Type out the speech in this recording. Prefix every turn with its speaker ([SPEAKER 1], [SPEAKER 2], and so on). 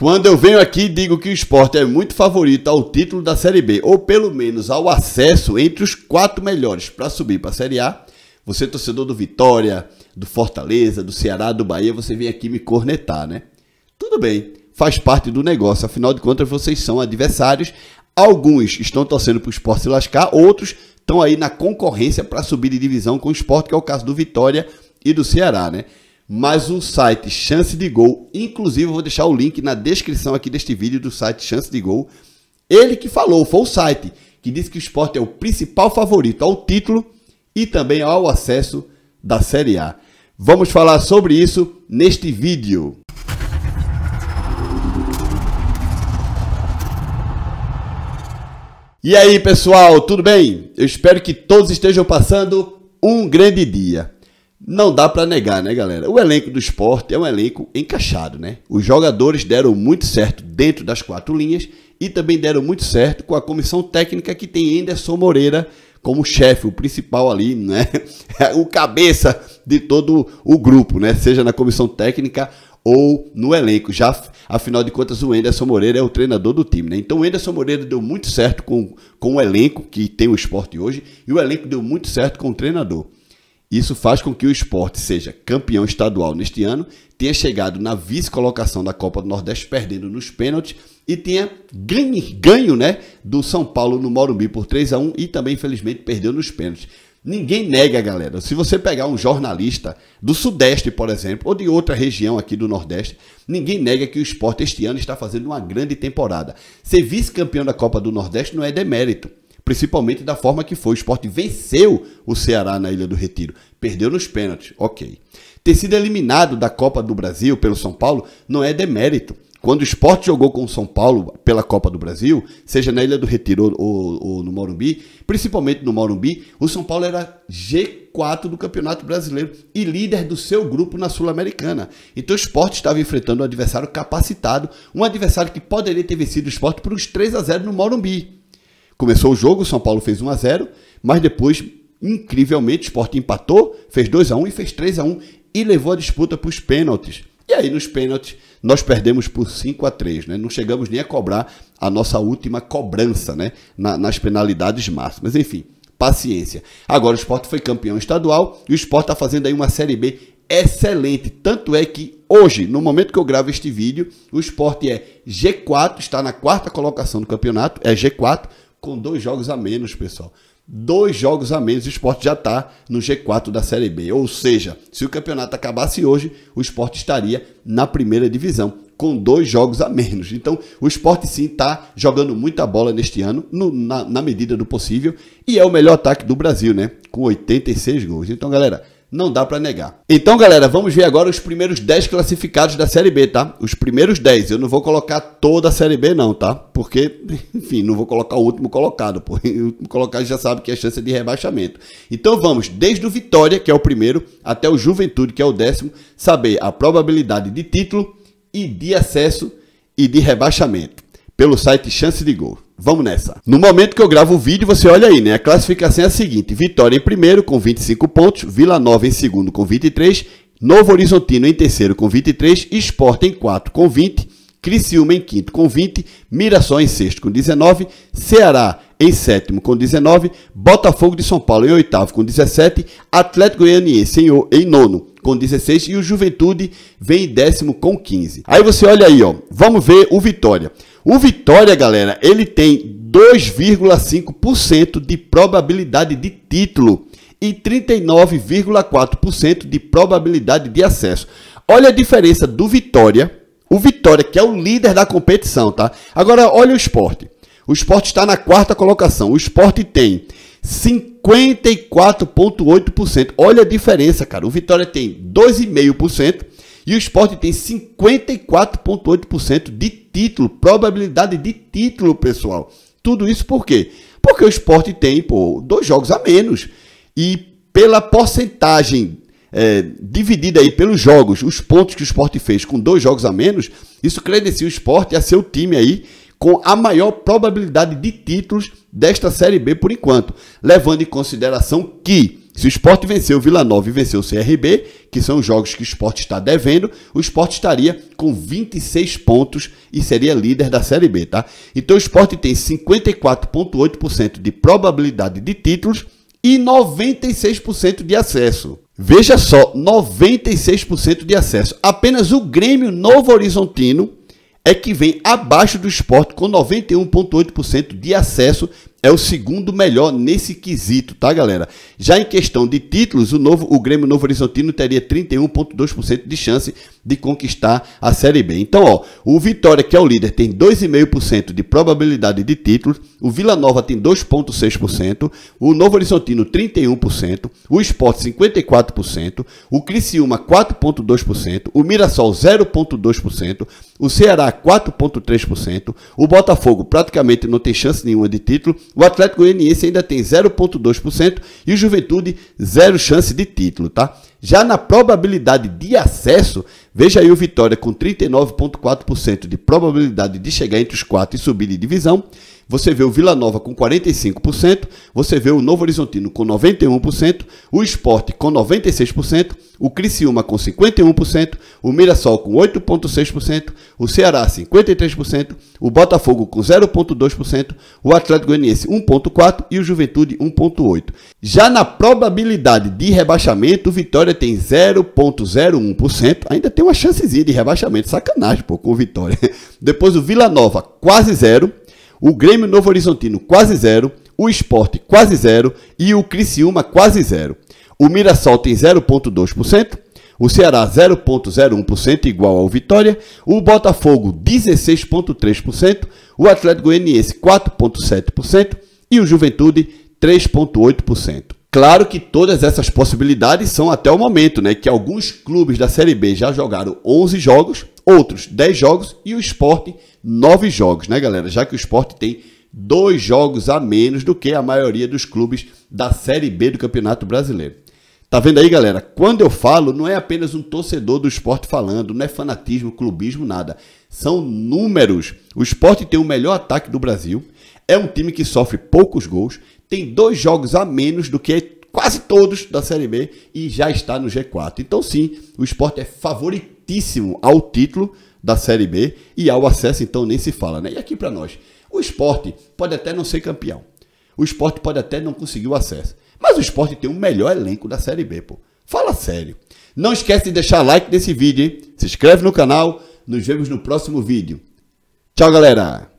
[SPEAKER 1] Quando eu venho aqui e digo que o esporte é muito favorito ao título da Série B, ou pelo menos ao acesso entre os quatro melhores para subir para a Série A, você torcedor do Vitória, do Fortaleza, do Ceará, do Bahia, você vem aqui me cornetar, né? Tudo bem, faz parte do negócio, afinal de contas vocês são adversários, alguns estão torcendo para o esporte se lascar, outros estão aí na concorrência para subir de divisão com o esporte, que é o caso do Vitória e do Ceará, né? mas o site Chance de Gol, inclusive eu vou deixar o link na descrição aqui deste vídeo do site Chance de Gol, ele que falou, foi o site que disse que o esporte é o principal favorito ao título e também ao acesso da Série A. Vamos falar sobre isso neste vídeo. E aí pessoal, tudo bem? Eu espero que todos estejam passando um grande dia. Não dá para negar, né, galera? O elenco do esporte é um elenco encaixado, né? Os jogadores deram muito certo dentro das quatro linhas e também deram muito certo com a comissão técnica que tem Enderson Moreira como chefe, o principal ali, né? o cabeça de todo o grupo, né? Seja na comissão técnica ou no elenco. Já, afinal de contas, o Enderson Moreira é o treinador do time, né? Então o Enderson Moreira deu muito certo com, com o elenco que tem o esporte hoje e o elenco deu muito certo com o treinador. Isso faz com que o esporte seja campeão estadual neste ano, tenha chegado na vice-colocação da Copa do Nordeste, perdendo nos pênaltis, e tenha ganho, ganho né, do São Paulo no Morumbi por 3 a 1 e também, infelizmente, perdeu nos pênaltis. Ninguém nega, galera. Se você pegar um jornalista do Sudeste, por exemplo, ou de outra região aqui do Nordeste, ninguém nega que o esporte este ano está fazendo uma grande temporada. Ser vice-campeão da Copa do Nordeste não é demérito principalmente da forma que foi. O esporte venceu o Ceará na Ilha do Retiro. Perdeu nos pênaltis, ok. Ter sido eliminado da Copa do Brasil pelo São Paulo não é demérito. Quando o esporte jogou com o São Paulo pela Copa do Brasil, seja na Ilha do Retiro ou, ou, no Morumbi, principalmente no Morumbi, o São Paulo era G4 do Campeonato Brasileiro e líder do seu grupo na Sul-Americana. Então o esporte estava enfrentando um adversário capacitado, um adversário que poderia ter vencido o esporte por uns 3 a 0 no Morumbi. Começou o jogo, o São Paulo fez 1 a 0 mas depois, incrivelmente, o Sport empatou, fez 2 a 1 e fez 3 a 1 e levou a disputa para os pênaltis. E aí, nos pênaltis, nós perdemos por 5 a 3 né? Não chegamos nem a cobrar a nossa última cobrança, né? Na, nas penalidades máximas. Enfim, paciência. Agora, o Sport foi campeão estadual e o Sport está fazendo aí uma Série B excelente. Tanto é que hoje, no momento que eu gravo este vídeo, o Sport é G4, está na quarta colocação do campeonato, é G4 com dois jogos a menos, pessoal. Dois jogos a menos, o esporte já está no G4 da Série B. Ou seja, se o campeonato acabasse hoje, o esporte estaria na primeira divisão, com dois jogos a menos. Então, o esporte sim está jogando muita bola neste ano, no, na, na medida do possível, e é o melhor ataque do Brasil, né? Com 86 gols. Então, galera, não dá para negar. Então, galera, vamos ver agora os primeiros 10 classificados da Série B, tá? Os primeiros 10. Eu não vou colocar toda a Série B, não, tá? Porque, enfim, não vou colocar o último colocado, porque o último colocado já sabe que é chance de rebaixamento. Então, vamos desde o Vitória, que é o primeiro, até o Juventude, que é o décimo, saber a probabilidade de título e de acesso e de rebaixamento pelo site Chance de Gol. Vamos nessa. No momento que eu gravo o vídeo, você olha aí, né? A classificação é a seguinte: Vitória em primeiro com 25 pontos, Vila Nova em segundo com 23, Novo Horizontino em terceiro com 23, Esporte em quarto com 20, Criciúma em quinto com 20, Mirassol em sexto com 19, Ceará em sétimo com 19, Botafogo de São Paulo em oitavo com 17, Atlético Goianiense em, nono com 16 e o Juventude vem em décimo com 15. Aí você olha aí, ó, vamos ver o Vitória. O Vitória, galera, ele tem 2,5% de probabilidade de título e 39,4% de probabilidade de acesso. Olha a diferença do Vitória, o Vitória que é o líder da competição, tá? Agora olha o esporte. O esporte está na quarta colocação. O esporte tem 54,8%. Olha a diferença, cara. O Vitória tem 2,5%. E o esporte tem 54,8% de título, probabilidade de título, pessoal. Tudo isso por quê? Porque o esporte tem pô, dois jogos a menos. E pela porcentagem é, dividida aí pelos jogos, os pontos que o esporte fez com dois jogos a menos, isso credencia o esporte a ser o time aí com a maior probabilidade de títulos desta Série B por enquanto, levando em consideração que se o esporte venceu o Vila Nova e venceu o CRB, que são os jogos que o esporte está devendo, o esporte estaria com 26 pontos e seria líder da Série B, tá? Então o esporte tem 54,8% de probabilidade de títulos e 96% de acesso. Veja só, 96% de acesso. Apenas o Grêmio Novo Horizontino é que vem abaixo do esporte com 91,8% de acesso é o segundo melhor nesse quesito, tá, galera? Já em questão de títulos, o novo o Grêmio Novo Horizontino teria 31.2% de chance de conquistar a Série B. Então, ó, o Vitória, que é o líder, tem 2,5% de probabilidade de títulos, o Vila Nova tem 2.6%, o Novo Horizontino 31%, o Sport 54%, o Criciúma 4.2%, o Mirassol 0.2%, o Ceará 4.3%, o Botafogo praticamente não tem chance nenhuma de título, o Atlético Goianiense ainda tem 0,2% e o Juventude zero chance de título, tá? Já na probabilidade de acesso, veja aí o Vitória com 39,4% de probabilidade de chegar entre os quatro e subir de divisão você vê o Vila Nova com 45%, você vê o Novo Horizontino com 91%, o Esporte com 96%, o Criciúma com 51%, o Mirassol com 8,6%, o Ceará 53%, o Botafogo com 0,2%, o Atlético Goianiense 1,4% e o Juventude 1,8%. Já na probabilidade de rebaixamento, o Vitória tem 0,01%, ainda tem uma chancezinha de rebaixamento, sacanagem pô, com o Vitória. Depois o Vila Nova quase zero, o Grêmio Novo Horizontino quase zero, o Esporte quase zero e o Criciúma quase zero. O Mirassol tem 0,2%, o Ceará 0,01% igual ao Vitória, o Botafogo 16,3%, o Atlético Goianiense 4,7% e o Juventude 3,8%. Claro que todas essas possibilidades são até o momento, né? Que alguns clubes da Série B já jogaram 11 jogos, outros 10 jogos e o esporte nove jogos, né, galera? Já que o esporte tem dois jogos a menos do que a maioria dos clubes da Série B do Campeonato Brasileiro. Tá vendo aí, galera? Quando eu falo, não é apenas um torcedor do esporte falando, não é fanatismo, clubismo, nada. São números. O esporte tem o melhor ataque do Brasil, é um time que sofre poucos gols, tem dois jogos a menos do que quase todos da Série B e já está no G4. Então, sim, o esporte é favoritíssimo ao título da Série B e ao acesso, então, nem se fala. Né? E aqui para nós, o esporte pode até não ser campeão. O esporte pode até não conseguir o acesso. Mas o esporte tem o melhor elenco da Série B, pô. Fala sério. Não esquece de deixar like nesse vídeo, hein? Se inscreve no canal. Nos vemos no próximo vídeo. Tchau, galera!